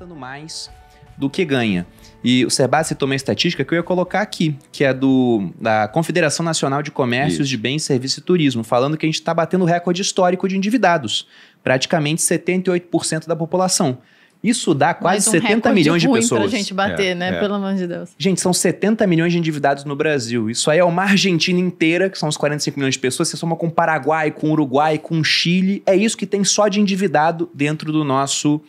gastando mais do que ganha. E o Serbasi tomou uma estatística que eu ia colocar aqui, que é do da Confederação Nacional de Comércios Isso. de Bens, Serviços e Turismo, falando que a gente está batendo recorde histórico de endividados. Praticamente 78% da população. Isso dá quase um 70 milhões de pessoas. Pra gente bater, é, né? É. Pelo amor de Deus. Gente, são 70 milhões de endividados no Brasil. Isso aí é uma Argentina inteira, que são uns 45 milhões de pessoas. Você soma com Paraguai, com Uruguai, com Chile. É isso que tem só de endividado dentro do nosso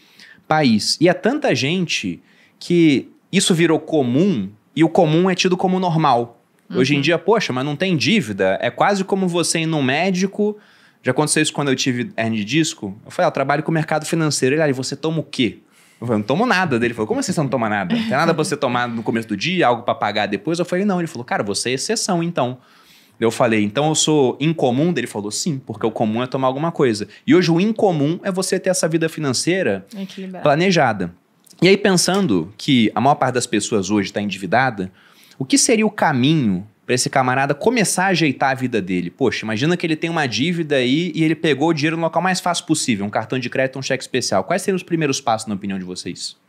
país. E é tanta gente que isso virou comum e o comum é tido como normal. Uhum. Hoje em uhum. dia, poxa, mas não tem dívida. É quase como você ir num médico. Já aconteceu isso quando eu tive hernia de disco. Eu falei, ah, eu trabalho com o mercado financeiro. Ele, ah, e você toma o quê? Eu falei, não tomo nada dele. Ele falou, como assim você não toma nada? Não tem nada pra você tomar no começo do dia, algo para pagar depois? Eu falei, não. Ele falou, cara, você é exceção, então. Eu falei, então eu sou incomum? Ele falou, sim, porque o comum é tomar alguma coisa. E hoje o incomum é você ter essa vida financeira planejada. E aí, pensando que a maior parte das pessoas hoje está endividada, o que seria o caminho para esse camarada começar a ajeitar a vida dele. Poxa, imagina que ele tem uma dívida aí e ele pegou o dinheiro no local mais fácil possível, um cartão de crédito, um cheque especial. Quais seriam os primeiros passos, na opinião de vocês?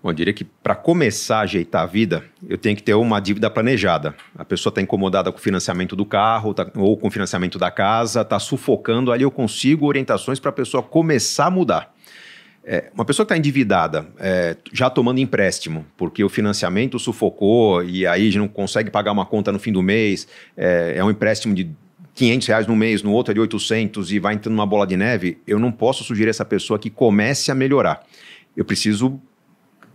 Bom, eu diria que para começar a ajeitar a vida, eu tenho que ter uma dívida planejada. A pessoa está incomodada com o financiamento do carro tá, ou com o financiamento da casa, está sufocando. Ali eu consigo orientações para a pessoa começar a mudar. É, uma pessoa que está endividada, é, já tomando empréstimo, porque o financiamento sufocou e aí não consegue pagar uma conta no fim do mês, é, é um empréstimo de 500 reais no mês, no outro é de 800 e vai entrando numa bola de neve, eu não posso sugerir a essa pessoa que comece a melhorar eu preciso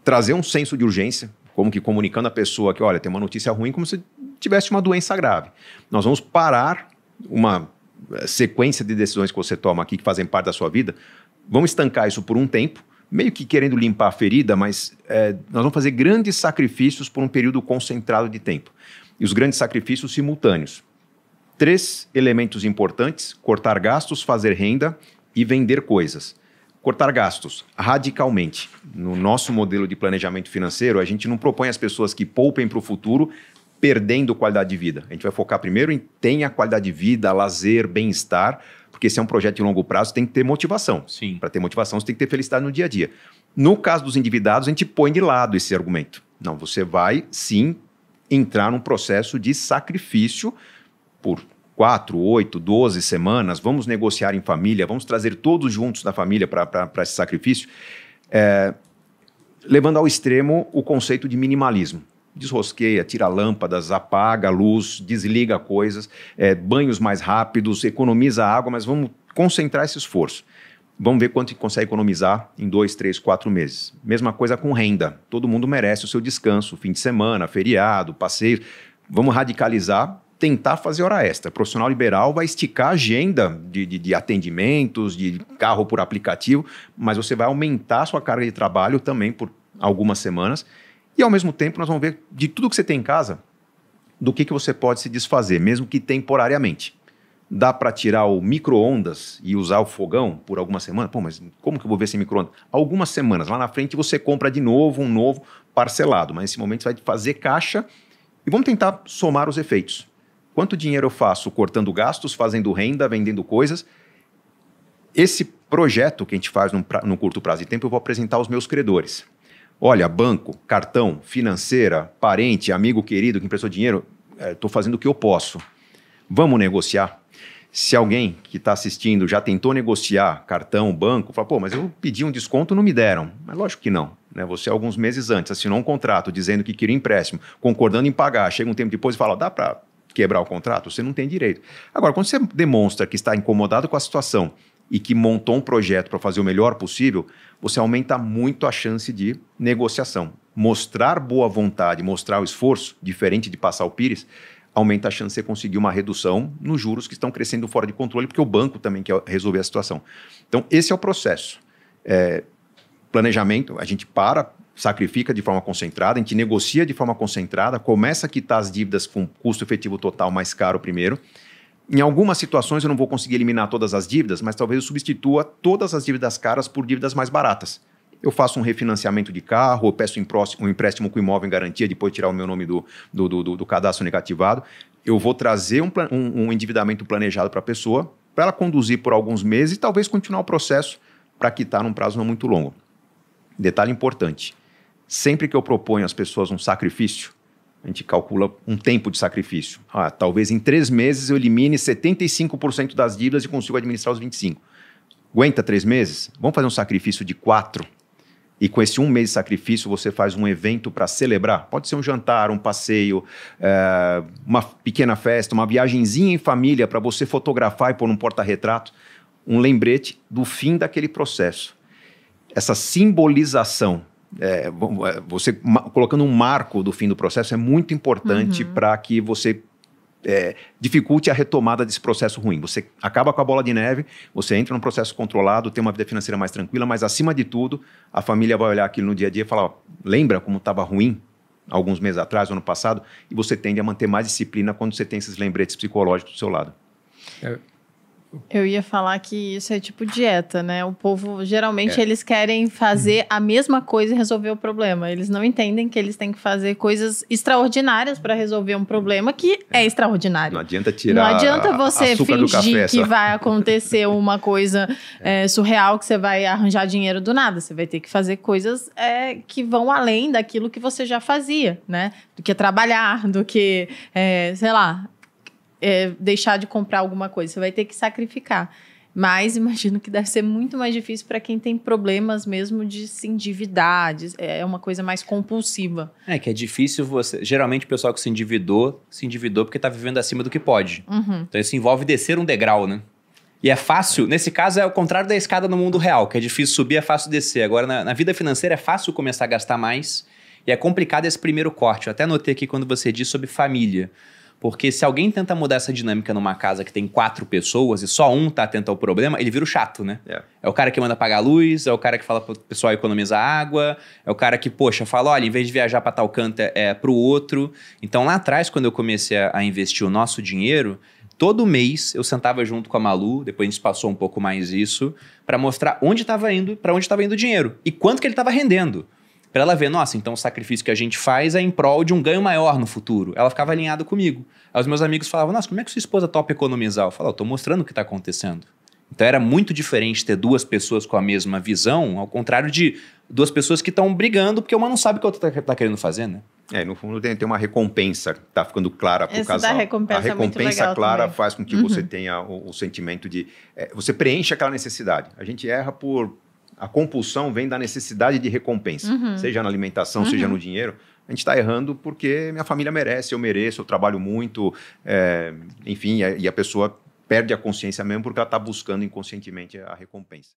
trazer um senso de urgência, como que comunicando à pessoa que, olha, tem uma notícia ruim, como se tivesse uma doença grave. Nós vamos parar uma eh, sequência de decisões que você toma aqui, que fazem parte da sua vida, vamos estancar isso por um tempo, meio que querendo limpar a ferida, mas é, nós vamos fazer grandes sacrifícios por um período concentrado de tempo. E os grandes sacrifícios simultâneos. Três elementos importantes: cortar gastos, fazer renda e vender coisas cortar gastos radicalmente. No nosso modelo de planejamento financeiro, a gente não propõe às pessoas que poupem para o futuro perdendo qualidade de vida. A gente vai focar primeiro em tenha qualidade de vida, lazer, bem-estar, porque se é um projeto de longo prazo, tem que ter motivação. Sim. Para ter motivação, você tem que ter felicidade no dia a dia. No caso dos endividados, a gente põe de lado esse argumento. Não, você vai sim entrar num processo de sacrifício por quatro, oito, doze semanas, vamos negociar em família, vamos trazer todos juntos da família para esse sacrifício, é, levando ao extremo o conceito de minimalismo. Desrosqueia, tira lâmpadas, apaga a luz, desliga coisas, é, banhos mais rápidos, economiza água, mas vamos concentrar esse esforço. Vamos ver quanto consegue economizar em dois, três, quatro meses. Mesma coisa com renda. Todo mundo merece o seu descanso, fim de semana, feriado, passeio. Vamos radicalizar tentar fazer hora extra. O profissional liberal vai esticar a agenda de, de, de atendimentos, de carro por aplicativo, mas você vai aumentar a sua carga de trabalho também por algumas semanas. E ao mesmo tempo, nós vamos ver de tudo que você tem em casa, do que, que você pode se desfazer, mesmo que temporariamente. Dá para tirar o micro-ondas e usar o fogão por algumas semanas? Pô, mas como que eu vou ver esse micro-ondas? Algumas semanas. Lá na frente você compra de novo um novo parcelado, mas nesse momento você vai fazer caixa e vamos tentar somar os efeitos. Quanto dinheiro eu faço cortando gastos, fazendo renda, vendendo coisas? Esse projeto que a gente faz num, pra, num curto prazo de tempo, eu vou apresentar aos meus credores. Olha, banco, cartão, financeira, parente, amigo querido que emprestou dinheiro, estou é, fazendo o que eu posso. Vamos negociar? Se alguém que está assistindo já tentou negociar cartão, banco, fala, pô, mas eu pedi um desconto não me deram. Mas lógico que não. Né? Você, alguns meses antes, assinou um contrato dizendo que queria empréstimo, concordando em pagar. Chega um tempo depois e fala, dá para quebrar o contrato, você não tem direito. Agora, quando você demonstra que está incomodado com a situação e que montou um projeto para fazer o melhor possível, você aumenta muito a chance de negociação. Mostrar boa vontade, mostrar o esforço, diferente de passar o Pires, aumenta a chance de você conseguir uma redução nos juros que estão crescendo fora de controle, porque o banco também quer resolver a situação. Então, esse é o processo. É, planejamento, a gente para, sacrifica de forma concentrada, a gente negocia de forma concentrada, começa a quitar as dívidas com custo efetivo total mais caro primeiro. Em algumas situações eu não vou conseguir eliminar todas as dívidas, mas talvez eu substitua todas as dívidas caras por dívidas mais baratas. Eu faço um refinanciamento de carro, eu peço um empréstimo com imóvel em garantia, depois tirar o meu nome do, do, do, do cadastro negativado. Eu vou trazer um, um, um endividamento planejado para a pessoa, para ela conduzir por alguns meses e talvez continuar o processo para quitar num prazo não muito longo. Detalhe importante: Sempre que eu proponho às pessoas um sacrifício, a gente calcula um tempo de sacrifício. Ah, talvez em três meses eu elimine 75% das dívidas e consigo administrar os 25%. Aguenta três meses? Vamos fazer um sacrifício de quatro? E com esse um mês de sacrifício, você faz um evento para celebrar. Pode ser um jantar, um passeio, é, uma pequena festa, uma viagemzinha em família para você fotografar e pôr num porta-retrato. Um lembrete do fim daquele processo. Essa simbolização é, é, você colocando um marco do fim do processo é muito importante uhum. para que você é, dificulte a retomada desse processo ruim. Você acaba com a bola de neve, você entra num processo controlado, tem uma vida financeira mais tranquila, mas acima de tudo, a família vai olhar aquilo no dia a dia e falar: ó, lembra como estava ruim alguns meses atrás, ano passado? E você tende a manter mais disciplina quando você tem esses lembretes psicológicos do seu lado. É. Eu ia falar que isso é tipo dieta, né? O povo, geralmente, é. eles querem fazer a mesma coisa e resolver o problema. Eles não entendem que eles têm que fazer coisas extraordinárias para resolver um problema que é. é. extraordinário. Não adianta tirar. Não adianta você fingir café, que vai acontecer uma coisa é. é. surreal, que você vai arranjar dinheiro do nada. Você vai ter que fazer coisas é, que vão além daquilo que você já fazia, né? Do que trabalhar, do que, é, sei lá, é, deixar de comprar alguma coisa, você vai ter que sacrificar. Mas imagino que deve ser muito mais difícil para quem tem problemas mesmo de se endividar, de, é, é uma coisa mais compulsiva. É que é difícil você. Geralmente o pessoal que se endividou, se endividou porque está vivendo acima do que pode. Uhum. Então isso envolve descer um degrau, né? E é fácil, nesse caso é o contrário da escada no mundo real, que é difícil subir, é fácil descer. Agora, na, na vida financeira é fácil começar a gastar mais e é complicado esse primeiro corte. Eu até notei aqui quando você diz sobre família. Porque se alguém tenta mudar essa dinâmica numa casa que tem quatro pessoas e só um tá atento ao problema, ele vira o chato, né? É, é o cara que manda pagar a luz, é o cara que fala pro pessoal economizar água, é o cara que, poxa, fala, olha, em vez de viajar para tal canto, é, é pro outro. Então lá atrás, quando eu comecei a, a investir o nosso dinheiro, todo mês eu sentava junto com a Malu, depois a gente passou um pouco mais isso, para mostrar onde estava indo, para onde estava indo o dinheiro e quanto que ele estava rendendo para ela ver, nossa, então o sacrifício que a gente faz é em prol de um ganho maior no futuro. Ela ficava alinhada comigo. Aí os meus amigos falavam, nossa, como é que sua esposa topa economizar? Eu falava, eu tô mostrando o que está acontecendo. Então era muito diferente ter duas pessoas com a mesma visão, ao contrário de duas pessoas que estão brigando porque uma não sabe o que a outra está tá querendo fazer, né? É, no fundo tem, tem uma recompensa, tá ficando clara para o casal. Recompensa a recompensa é clara também. faz com que uhum. você tenha o, o sentimento de. É, você preenche aquela necessidade. A gente erra por a compulsão vem da necessidade de recompensa, uhum. seja na alimentação, uhum. seja no dinheiro. A gente está errando porque minha família merece, eu mereço, eu trabalho muito, é, enfim, e a pessoa perde a consciência mesmo porque ela está buscando inconscientemente a recompensa.